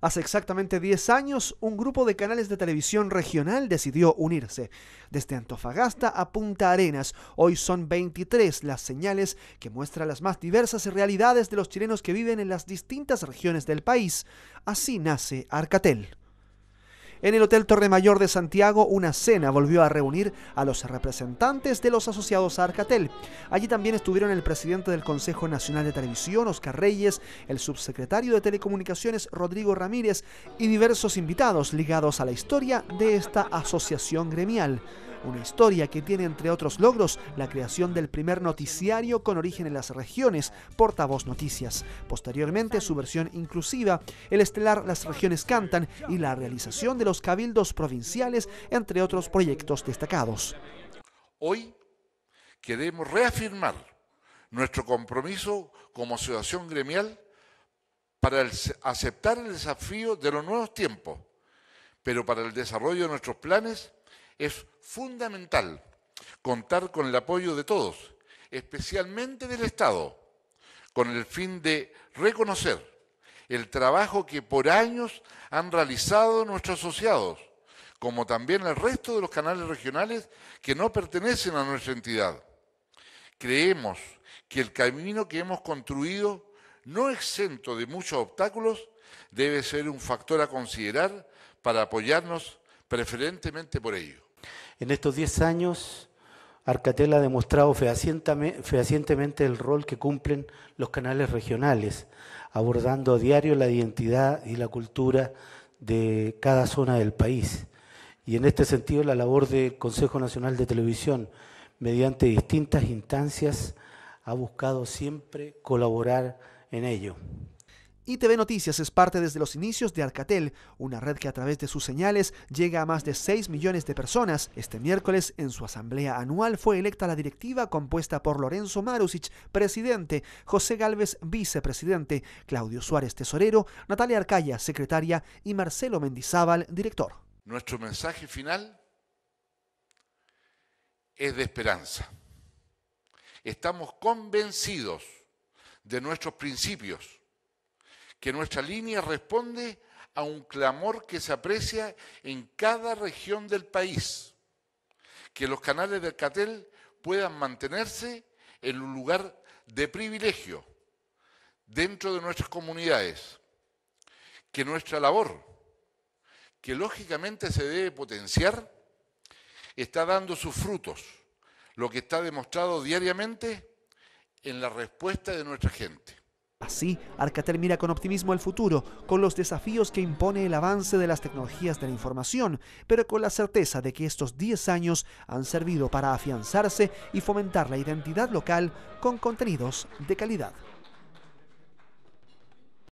Hace exactamente 10 años, un grupo de canales de televisión regional decidió unirse. Desde Antofagasta a Punta Arenas, hoy son 23 las señales que muestran las más diversas realidades de los chilenos que viven en las distintas regiones del país. Así nace Arcatel. En el Hotel Torre Mayor de Santiago, una cena volvió a reunir a los representantes de los asociados a Arcatel. Allí también estuvieron el presidente del Consejo Nacional de Televisión, Oscar Reyes, el subsecretario de Telecomunicaciones, Rodrigo Ramírez, y diversos invitados ligados a la historia de esta asociación gremial una historia que tiene entre otros logros la creación del primer noticiario con origen en las regiones, Portavoz Noticias. Posteriormente su versión inclusiva, el estelar Las regiones cantan y la realización de los cabildos provinciales, entre otros proyectos destacados. Hoy queremos reafirmar nuestro compromiso como asociación gremial para aceptar el desafío de los nuevos tiempos, pero para el desarrollo de nuestros planes es fundamental contar con el apoyo de todos, especialmente del Estado, con el fin de reconocer el trabajo que por años han realizado nuestros asociados, como también el resto de los canales regionales que no pertenecen a nuestra entidad. Creemos que el camino que hemos construido, no exento de muchos obstáculos, debe ser un factor a considerar para apoyarnos preferentemente por ello. En estos 10 años, Arcatel ha demostrado fehacientemente el rol que cumplen los canales regionales, abordando a diario la identidad y la cultura de cada zona del país. Y en este sentido, la labor del Consejo Nacional de Televisión, mediante distintas instancias, ha buscado siempre colaborar en ello. ITV Noticias es parte desde los inicios de Alcatel, una red que a través de sus señales llega a más de 6 millones de personas. Este miércoles, en su asamblea anual, fue electa la directiva compuesta por Lorenzo Marusic, presidente, José Galvez, vicepresidente, Claudio Suárez, tesorero, Natalia Arcaya, secretaria, y Marcelo Mendizábal, director. Nuestro mensaje final es de esperanza. Estamos convencidos de nuestros principios que nuestra línea responde a un clamor que se aprecia en cada región del país, que los canales del Catel puedan mantenerse en un lugar de privilegio dentro de nuestras comunidades, que nuestra labor, que lógicamente se debe potenciar, está dando sus frutos, lo que está demostrado diariamente en la respuesta de nuestra gente. Así, Arcatel mira con optimismo el futuro, con los desafíos que impone el avance de las tecnologías de la información, pero con la certeza de que estos 10 años han servido para afianzarse y fomentar la identidad local con contenidos de calidad.